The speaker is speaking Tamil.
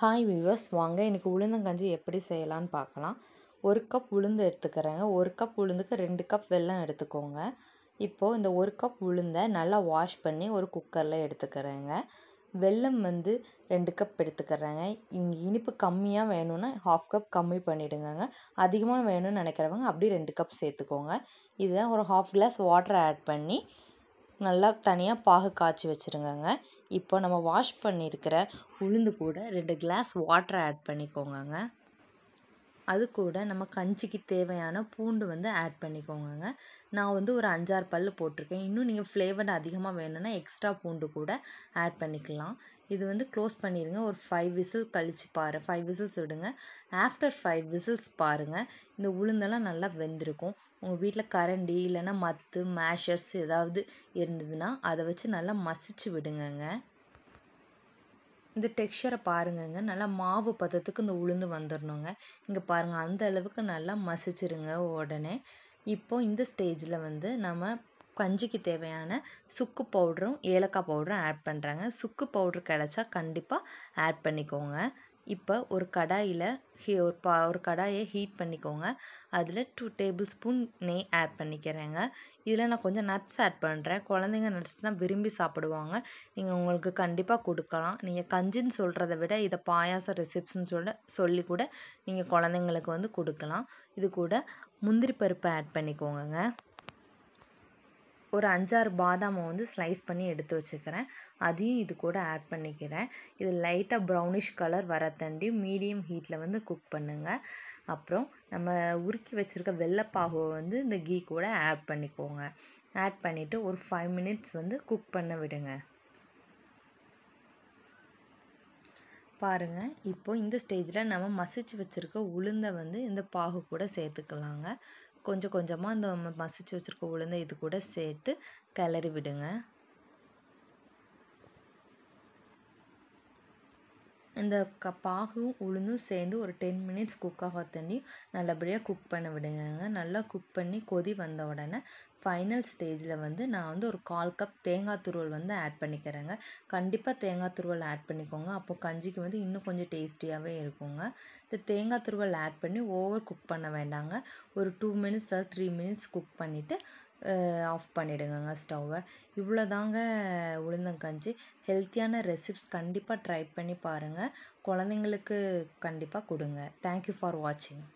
ஹாய் விவர்ஸ் வாங்க இன்றைக்கி உளுந்தங்கஞ்சி எப்படி செய்யலான்னு பார்க்கலாம் ஒரு கப் உளுந்து எடுத்துக்கிறேங்க ஒரு கப் உளுந்துக்கு ரெண்டு கப் வெல்லம் எடுத்துக்கோங்க இப்போது இந்த ஒரு கப் உளுந்தை நல்லா வாஷ் பண்ணி ஒரு குக்கரில் எடுத்துக்கிறேங்க வெல்லம் வந்து ரெண்டு கப் எடுத்துக்கிறேங்க இங்கே இனிப்பு கம்மியாக வேணும்னா ஹாஃப் கப் கம்மி பண்ணிவிடுங்க அதிகமாக வேணும்னு நினைக்கிறவங்க அப்படியே ரெண்டு கப் சேர்த்துக்கோங்க இதை ஒரு ஹாஃப் கிளாஸ் வாட்டர் ஆட் பண்ணி நல்லா தனியாக பாகு காய்ச்சி வச்சுருங்கங்க இப்போ நம்ம வாஷ் பண்ணியிருக்கிற உளுந்து கூட ரெண்டு கிளாஸ் வாட்டரை ஆட் பண்ணிக்கோங்கங்க அது கூட நம்ம கஞ்சிக்கு தேவையான பூண்டு வந்து ஆட் பண்ணிக்கோங்கங்க நான் வந்து ஒரு அஞ்சாறு பல் போட்டிருக்கேன் இன்னும் நீங்கள் ஃப்ளேவர் அதிகமாக வேணும்னா எக்ஸ்ட்ரா பூண்டு கூட ஆட் பண்ணிக்கலாம் இது வந்து க்ளோஸ் பண்ணிடுங்க ஒரு ஃபைவ் விசில் கழித்து பாரு ஃபைவ் விசில்ஸ் விடுங்க ஆஃப்டர் ஃபைவ் விசில்ஸ் பாருங்கள் இந்த உளுந்தெல்லாம் நல்லா வெந்திருக்கும் உங்கள் வீட்டில் கரண்டி இல்லைன்னா மத்து மேஷர்ஸ் ஏதாவது இருந்ததுன்னா அதை வச்சு நல்லா மசிச்சு விடுங்கங்க இந்த டெக்ஸ்சரை பாருங்கங்க நல்லா மாவு பதத்துக்கு இந்த உளுந்து வந்துடணுங்க இங்கே பாருங்கள் அந்த அளவுக்கு நல்லா மசிச்சிருங்க உடனே இப்போது இந்த ஸ்டேஜில் வந்து நம்ம கஞ்சிக்கு தேவையான சுக்கு பவுடரும் ஏலக்காய் பவுடரும் ஆட் பண்ணுறாங்க சுக்கு பவுட்ரு கிடச்சா கண்டிப்பாக ஆட் பண்ணிக்கோங்க இப்போ ஒரு கடாயில் ஹீ ஒரு பா ஒரு கடாயை ஹீட் பண்ணிக்கோங்க அதில் டூ டேபிள் ஸ்பூன் நெய் ஆட் பண்ணிக்கிறேங்க இதில் நான் கொஞ்சம் நட்ஸ் ஆட் பண்ணுறேன் குழந்தைங்க நட்ஸ்னால் விரும்பி சாப்பிடுவாங்க நீங்கள் உங்களுக்கு கண்டிப்பாக கொடுக்கலாம் நீங்கள் கஞ்சின்னு சொல்கிறத விட இதை பாயாச ரெசிப்ஸ்னு சொல்ல சொல்லி கூட நீங்கள் குழந்தைங்களுக்கு வந்து கொடுக்கலாம் இது கூட முந்திரி பருப்பு ஆட் பண்ணிக்கோங்க ஒரு அஞ்சாறு பாதாமை வந்து ஸ்லைஸ் பண்ணி எடுத்து வச்சுக்கிறேன் அதையும் இது கூட ஆட் பண்ணிக்கிறேன் இது லைட்டாக ப்ரௌனிஷ் கலர் வர தண்டி மீடியம் ஹீட்டில் வந்து குக் பண்ணுங்கள் அப்புறம் நம்ம உருக்கி வச்சுருக்க வெள்ளப்பாகுவை வந்து இந்த கீ கூட ஆட் பண்ணிக்கோங்க ஆட் பண்ணிவிட்டு ஒரு ஃபைவ் மினிட்ஸ் வந்து குக் பண்ண விடுங்க பாருங்கள் இப்போது இந்த ஸ்டேஜில் நம்ம மசிச்சு வச்சுருக்க உளுந்தை வந்து இந்த பாகு கூட சேர்த்துக்கலாங்க கொஞ்சம் கொஞ்சமாக அந்த மசிச்சு வச்சுருக்க உளுந்தை இது கூட சேர்த்து கிளறி விடுங்க இந்த க பாகும் உளுந்தும் சேர்ந்து ஒரு டென் மினிட்ஸ் குக் ஆக தண்ணி நல்லபடியாக குக் பண்ண விடுங்க நல்லா குக் பண்ணி கொதி வந்த உடனே ஃபைனல் ஸ்டேஜில் வந்து நான் வந்து ஒரு கால் கப் தேங்காய் துருவல் வந்து ஆட் பண்ணிக்கிறேங்க கண்டிப்பாக தேங்காய் துருவல் ஆட் பண்ணிக்கோங்க அப்போது கஞ்சிக்கு வந்து இன்னும் கொஞ்சம் டேஸ்டியாகவே இருக்குங்க இந்த தேங்காய் துருவல் ஆட் பண்ணி ஓவர் குக் பண்ண வேண்டாங்க ஒரு two minutes three minutes cook பண்ணிவிட்டு ஆஃப் பண்ணிவிடுங்கங்க ஸ்டவ்வை இவ்வளோ தாங்க உளுந்தங்கஞ்சி ஹெல்த்தியான ரெசிப்ஸ் கண்டிப்பாக ட்ரை பண்ணி பாருங்கள் குழந்தைங்களுக்கு கண்டிப்பாக கொடுங்க தேங்க்யூ ஃபார் வாட்சிங்